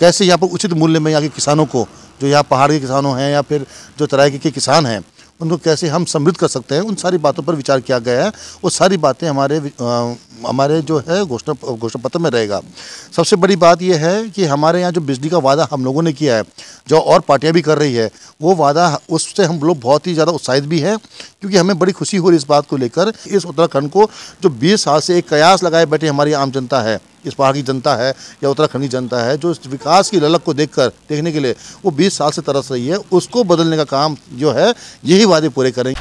कैसे यहाँ पर उचित मूल्य में यहाँ के किसानों को जो यहाँ पहाड़ के किसानों हैं या फिर जो तराई के किसान हैं उनको कैसे हम समृद्ध कर सकते हैं उन सारी बातों पर विचार किया गया है वो सारी बातें हमारे आ, हमारे जो है घोषणा घोषणा पत्र में रहेगा सबसे बड़ी बात यह है कि हमारे यहाँ जो बिजली का वादा हम लोगों ने किया है जो और पार्टियाँ भी कर रही है वो वादा उससे हम लोग बहुत ही ज़्यादा उत्साहित भी हैं क्योंकि हमें बड़ी खुशी हो रही इस बात को लेकर इस उत्तराखंड को जो बीस साल से एक कयास लगाए बैठे हमारी आम जनता है इस पहाड़ की जनता है या उत्तराखंड की जनता है जो इस विकास की ललक को देखकर देखने के लिए वो 20 साल से तरस रही है उसको बदलने का काम जो है यही वादे पूरे करेंगे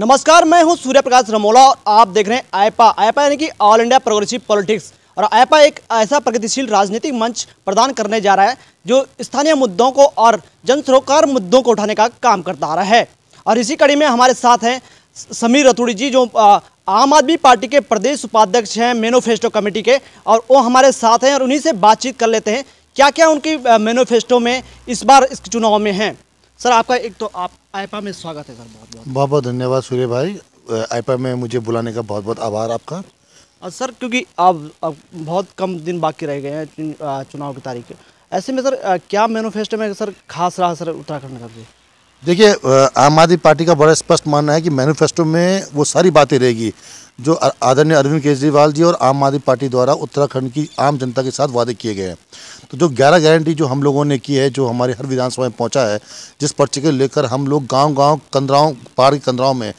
नमस्कार मैं हूं सूर्य प्रकाश रमोला और आप देख रहे हैं आयपा आयपा यानी कि ऑल इंडिया प्रोग्रेसिव पॉलिटिक्स और आयपा एक ऐसा प्रगतिशील राजनीतिक मंच प्रदान करने जा रहा है जो स्थानीय मुद्दों को और जन सरोकार मुद्दों को उठाने का काम करता आ रहा है और इसी कड़ी में हमारे साथ हैं समीर रतुड़ी जी जो आम आदमी पार्टी के प्रदेश उपाध्यक्ष हैं मैनोफेस्टो कमेटी के और वो हमारे साथ हैं और उन्हीं से बातचीत कर लेते हैं क्या क्या उनकी मैनोफेस्टो में इस बार इस चुनाव में हैं सर आपका एक तो आप आईपा में स्वागत है सर बहुत बहुत बहुत बहुत धन्यवाद सूर्य भाई आईपा में मुझे बुलाने का बहुत बहुत आभार आपका और सर क्योंकि अब बहुत कम दिन बाकी रह गए हैं चुनाव की तारीख ऐसे में सर क्या मैनोफेस्टो में सर खास रहा सर उत्तराखंड का देखिए आम आदमी पार्टी का बड़ा स्पष्ट मानना है कि मैनिफेस्टो में वो सारी बातें रहेगी जो आदरणीय अरविंद केजरीवाल जी और आम आदमी पार्टी द्वारा उत्तराखंड की आम जनता के साथ वादे किए गए हैं तो जो ग्यारह गारंटी जो हम लोगों ने की है जो हमारे हर विधानसभा में पहुंचा है जिस पर्चे को लेकर हम लोग गांव-गांव कंदराओं पहाड़ के कंदराओं में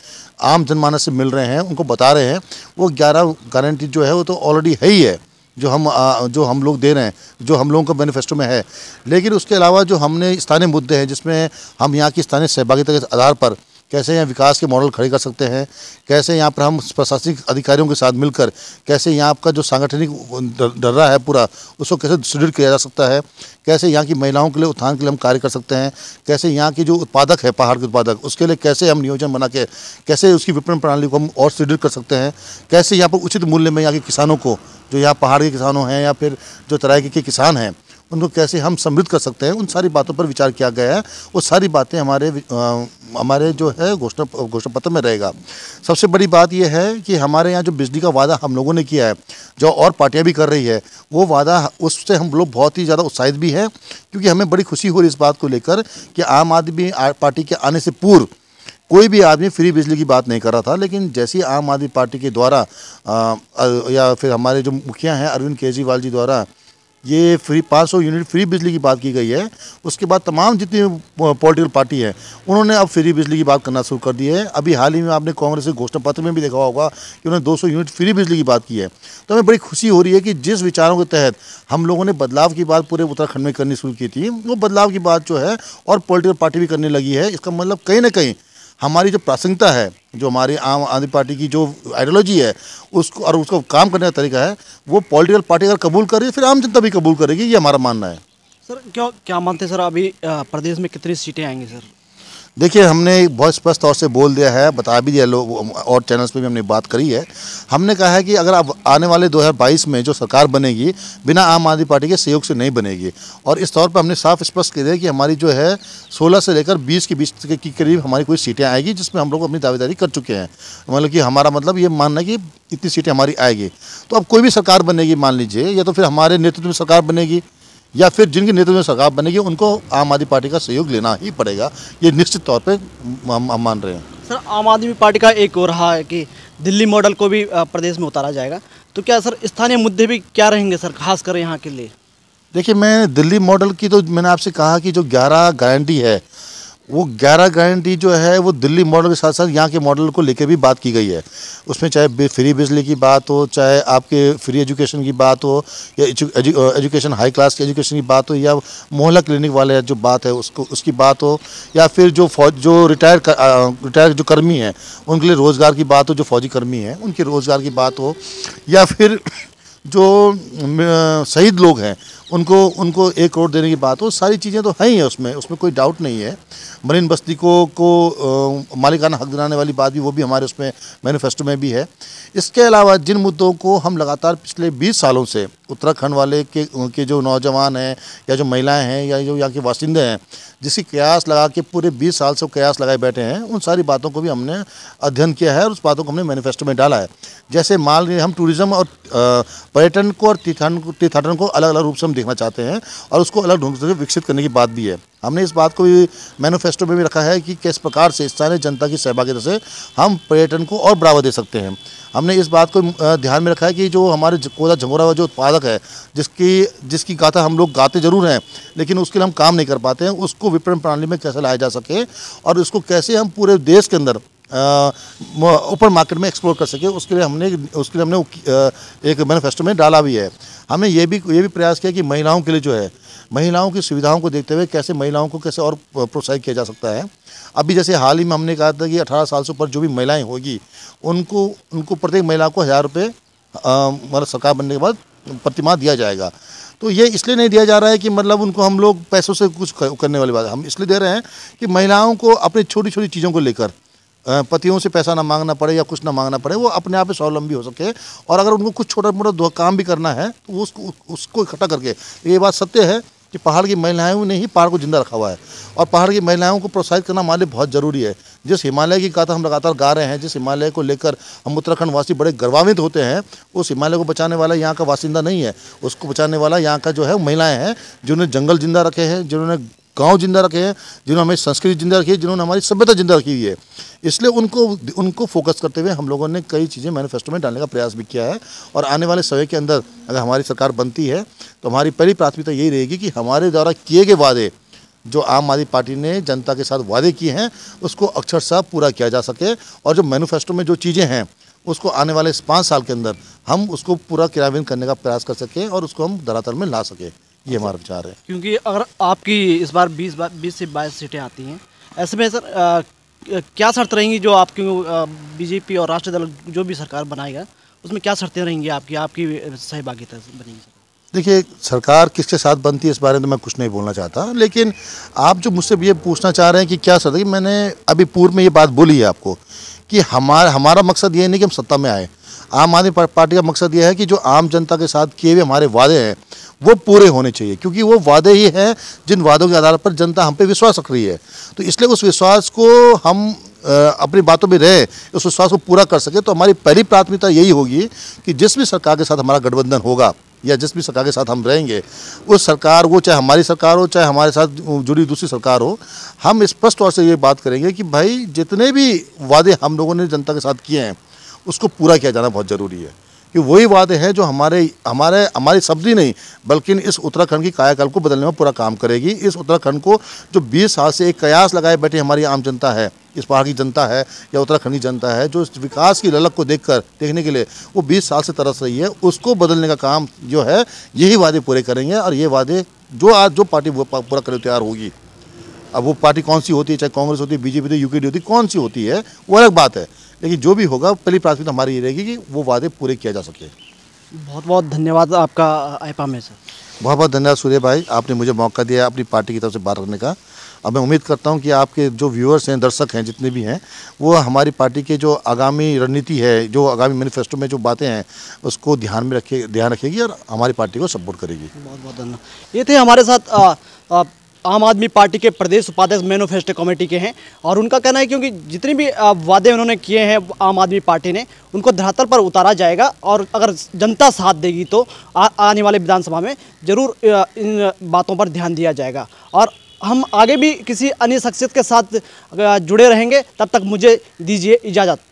आम जनमानस से मिल रहे हैं उनको बता रहे हैं वो ग्यारह गारंटी जो है वो तो ऑलरेडी है ही है जो हम आ, जो हम लोग दे रहे हैं जो हम लोगों का मैनिफेस्टो में है लेकिन उसके अलावा जो हमने स्थानीय मुद्दे हैं जिसमें हम यहाँ की स्थानीय सहभागिता के आधार पर कैसे यहाँ विकास के मॉडल खड़े कर सकते हैं कैसे यहाँ पर हम प्रशासनिक अधिकारियों के साथ मिलकर कैसे यहाँ आपका जो सांगठनिक डर्रा है पूरा उसको कैसे सुदृढ़ किया जा सकता है कैसे यहाँ की महिलाओं के लिए उत्थान के लिए हम कार्य कर सकते हैं कैसे यहाँ की जो उत्पादक है पहाड़ के उत्पादक उसके लिए कैसे हम नियोजन बना के कैसे उसकी विपणन प्रणाली को हम और सुदृढ़ कर सकते हैं कैसे यहाँ पर उचित मूल्य में यहाँ के किसानों को जो यहाँ पहाड़ के किसानों हैं या फिर जो तराई के किसान हैं उनको कैसे हम समृद्ध कर सकते हैं उन सारी बातों पर विचार किया गया है वो सारी बातें हमारे आ, हमारे जो है घोषणा घोषणा पत्र में रहेगा सबसे बड़ी बात यह है कि हमारे यहाँ जो बिजली का वादा हम लोगों ने किया है जो और पार्टियाँ भी कर रही है वो वादा उससे हम लोग बहुत ही ज़्यादा उत्साहित भी हैं क्योंकि हमें बड़ी खुशी हो रही इस बात को लेकर कि आम आदमी पार्टी के आने से पूर्व कोई भी आदमी फ्री बिजली की बात नहीं कर रहा था लेकिन जैसी आम आदमी पार्टी के द्वारा या फिर हमारे जो मुखिया हैं अरविंद केजरीवाल जी द्वारा ये फ्री पाँच सौ यूनिट फ्री बिजली की बात की गई है उसके बाद तमाम जितनी पॉलिटिकल पार्टी है उन्होंने अब फ्री बिजली की बात करना शुरू कर दी है अभी हाल ही में आपने कांग्रेस के घोषणा पत्र में भी देखा होगा कि उन्होंने 200 यूनिट फ्री बिजली की बात की है तो हमें बड़ी खुशी हो रही है कि जिस विचारों के तहत हम लोगों ने बदलाव की बात पूरे उत्तराखंड में करनी शुरू की थी वो बदलाव की बात जो है और पोलिटिकल पार्टी भी करने लगी है इसका मतलब कहीं ना कहीं हमारी जो प्रासंगिकता है जो हमारी आम आदमी पार्टी की जो आइडियोलॉजी है उसको और उसको काम करने का तरीका है वो पॉलिटिकल पार्टी अगर कबूल कर फिर आम जनता भी कबूल करेगी ये हमारा मानना है सर क्यों क्या मानते हैं सर अभी प्रदेश में कितनी सीटें आएंगी सर देखिए हमने बहुत स्पष्ट तौर से बोल दिया है बता भी दिया लोग और चैनल्स पे भी हमने बात करी है हमने कहा है कि अगर आप आने वाले 2022 में जो सरकार बनेगी बिना आम आदमी पार्टी के सहयोग से नहीं बनेगी और इस तौर पर हमने साफ स्पष्ट कह दिया कि हमारी जो है 16 से लेकर 20 के बीच के करीब हमारी कोई सीटें आएगी जिसमें हम लोग अपनी दावेदारी कर चुके हैं मतलब कि हमारा मतलब ये मानना है कि इतनी सीटें हमारी आएगी तो अब कोई भी सरकार बनेगी मान लीजिए या तो फिर हमारे नेतृत्व में सरकार बनेगी या फिर जिनके नेतृत्व में सरकार बनेगी उनको आम आदमी पार्टी का सहयोग लेना ही पड़ेगा ये निश्चित तौर पर हम मान रहे हैं सर आम आदमी पार्टी का एक हो रहा है कि दिल्ली मॉडल को भी प्रदेश में उतारा जाएगा तो क्या सर स्थानीय मुद्दे भी क्या रहेंगे सर खासकर यहाँ के लिए देखिए मैं दिल्ली मॉडल की तो मैंने आपसे कहा कि जो 11 गारंटी है वो ग्यारह गारंटी जो है वो दिल्ली मॉडल के साथ साथ यहाँ के मॉडल को लेके भी बात की गई है उसमें चाहे फ्री बिजली की बात हो चाहे आपके फ्री एजुकेशन की बात हो या एजुकेशन हाई क्लास की एजुकेशन की बात हो या मोहल्ला क्लिनिक वाले जो बात है उसको उसकी बात हो या फिर जो फौज जो रिटायर रिटायर uh, जो कर्मी हैं उनके लिए रोज़गार की बात हो जो फौजी कर्मी हैं उनके रोज़गार की बात हो या फिर जो शहीद लोग हैं उनको उनको एक करोड़ देने की बात हो सारी चीज़ें तो हैं ही है उसमें उसमें कोई डाउट नहीं है मरीन बस्ती को को मालिकाना हक दिलाने वाली बात भी वो भी हमारे उसमें मैनिफेस्टो में भी है इसके अलावा जिन मुद्दों को हम लगातार पिछले 20 सालों से उत्तराखंड वाले के के जो नौजवान हैं या जो महिलाएं हैं या जो यहाँ के वासिंदे हैं जिसकी कयास लगा के पूरे बीस साल से कयास लगाए बैठे हैं उन सारी बातों को भी हमने अध्ययन किया है और उस बातों को हमने मैनिफेस्टो में डाला है जैसे मान लीजिए हम टूरिज़्म और पर्यटन को और तीर्थाटन को अलग अलग रूप से हम देखना चाहते हैं और उसको अलग ढंग से विकसित करने की बात भी है हमने इस बात को भी मैनिफेस्टो में भी रखा है कि किस प्रकार से स्थानीय जनता की सहभागिता से हम पर्यटन को और बढ़ावा दे सकते हैं हमने इस बात को ध्यान में रखा है कि जो हमारे कोदा झमोरा जो उत्पादक है जिसकी जिसकी गाथा हम लोग गाते ज़रूर हैं लेकिन उसके लिए हम काम नहीं कर पाते हैं उसको विपणन प्रणाली में कैसे लाया जा सके और उसको कैसे हम पूरे देश के अंदर ओपन मार्केट में एक्सप्लोर कर सके उसके लिए हमने उसके लिए हमने एक मैनिफेस्टो में डाला भी है हमने ये भी ये भी प्रयास किया कि महिलाओं के लिए जो है महिलाओं की सुविधाओं को देखते हुए कैसे महिलाओं को कैसे और प्रोत्साहित किया जा सकता है अभी जैसे हाल ही में हमने कहा था कि अठारह साल से ऊपर जो भी महिलाएँ होगी उनको उनको प्रत्येक महिला को हज़ार रुपये मतलब सरकार बनने के बाद प्रतिमा दिया जाएगा तो ये इसलिए नहीं दिया जा रहा है कि मतलब उनको हम लोग पैसों से कुछ करने वाली बात हम इसलिए दे रहे हैं कि महिलाओं को अपनी छोटी छोटी चीज़ों को लेकर पतियों से पैसा ना मांगना पड़े या कुछ ना मांगना पड़े वो अपने आप ही स्वावलंबी हो सके और अगर उनको कुछ छोटा मोटा काम भी करना है तो वो उसको उसको इकट्ठा करके तो ये बात सत्य है कि पहाड़ की महिलाओं ने ही पहाड़ को जिंदा रखा हुआ है और पहाड़ की महिलाओं को प्रोत्साहित करना हमारे लिए बहुत ज़रूरी है जिस हिमालय की गाथा हम लगातार गा रहे हैं जिस हिमालय को लेकर हम उत्तराखंड वासी बड़े गर्वान्वित होते हैं उस हिमालय को बचाने वाला यहाँ का वासिंदा नहीं है उसको बचाने वाला यहाँ का जो है महिलाएँ हैं जिन्होंने जंगल जिंदा रखे हैं जिन्होंने गांव जिंदा रखे हैं जिन्होंने हमें संस्कृति जिंदा रखी है जिन्होंने हमारी सभ्यता जिंदा रखी हुई है इसलिए उनको उनको फोकस करते हुए हम लोगों ने कई चीज़ें मैनिफेस्टो में डालने का प्रयास भी किया है और आने वाले समय के अंदर अगर हमारी सरकार बनती है तो हमारी पहली प्राथमिकता यही रहेगी कि हमारे द्वारा किए गए वादे जो आम आदमी पार्टी ने जनता के साथ वादे किए हैं उसको अक्षरशः पूरा किया जा सके और जो मैनिफेस्टो में जो चीज़ें हैं उसको आने वाले पाँच साल के अंदर हम उसको पूरा क्रियान्वयन करने का प्रयास कर सकें और उसको हम धरातल में ला सकें ये हमारा विचार है क्योंकि अगर आपकी इस बार बीस बीस से बाईस सीटें आती हैं ऐसे में सर आ, क्या शर्त रहेंगी जो आपकी बीजेपी और राष्ट्रीय दल जो भी सरकार बनाएगा उसमें क्या शर्तें रहेंगी आपकी आपकी सहभागिता बनेगी सर देखिए सरकार किसके साथ बनती है इस बारे में तो मैं कुछ नहीं बोलना चाहता लेकिन आप जो मुझसे ये पूछना चाह रहे हैं कि क्या सर मैंने अभी पूर्व में ये बात बोली है आपको कि हमारा हमारा मकसद ये नहीं कि हम सत्ता में आए आम आदमी पार्टी का मकसद यह है कि जो आम जनता के साथ किए हुए हमारे वादे हैं वो पूरे होने चाहिए क्योंकि वो वादे ही हैं जिन वादों के आधार पर जनता हम पे विश्वास रख रही है तो इसलिए उस विश्वास को हम अपनी बातों में रहें उस विश्वास को पूरा कर सके तो हमारी पहली प्राथमिकता यही होगी कि जिस भी सरकार के साथ हमारा गठबंधन होगा या जिस भी सरकार के साथ हम रहेंगे उस सरकार वो चाहे हमारी सरकार हो चाहे हमारे साथ जुड़ी दूसरी सरकार हो हम स्पष्ट तौर से ये बात करेंगे कि भाई जितने भी वादे हम लोगों ने जनता के साथ किए हैं उसको पूरा किया जाना बहुत ज़रूरी है कि वही वादे हैं जो हमारे हमारे हमारी शब्द ही नहीं बल्कि इस उत्तराखंड की कायाकल्प को बदलने में पूरा काम करेगी इस उत्तराखंड को जो 20 साल से एक कयास लगाए बैठे हमारी आम जनता है इस पहाड़ की जनता है या उत्तराखंड की जनता है जो इस विकास की ललक को देखकर देखने के लिए वो 20 साल से तरस रही है उसको बदलने का काम जो है यही वादे पूरे करेंगे और ये वादे जो आज जो पार्टी पूरा करने तैयार होगी अब वो पार्टी कौन सी होती है चाहे कांग्रेस होती है बीजेपी होती है यू होती कौन सी होती है वो अलग बात है लेकिन जो भी होगा पहली प्राथमिकता तो हमारी ये रहेगी कि वो वादे पूरे किया जा सके बहुत बहुत धन्यवाद आपका आईपा में सर बहुत बहुत धन्यवाद सूर्य भाई आपने मुझे मौका दिया अपनी पार्टी की तरफ से बात करने का अब मैं उम्मीद करता हूं कि आपके जो व्यूअर्स हैं दर्शक हैं जितने भी हैं वो हमारी पार्टी के जो आगामी रणनीति है जो आगामी मैनिफेस्टो में जो बातें हैं उसको ध्यान में रखे ध्यान रखेगी और हमारी पार्टी को सपोर्ट करेगी बहुत बहुत धन्यवाद ये थे हमारे साथ आ, आ, आम आदमी पार्टी के प्रदेश उपाध्यक्ष मैनोफेस्टो कमेटी के हैं और उनका कहना है क्योंकि जितने भी वादे उन्होंने किए हैं आम आदमी पार्टी ने उनको धरातल पर उतारा जाएगा और अगर जनता साथ देगी तो आ, आने वाले विधानसभा में ज़रूर इन बातों पर ध्यान दिया जाएगा और हम आगे भी किसी अन्य शख्सियत के साथ जुड़े रहेंगे तब तक मुझे दीजिए इजाज़त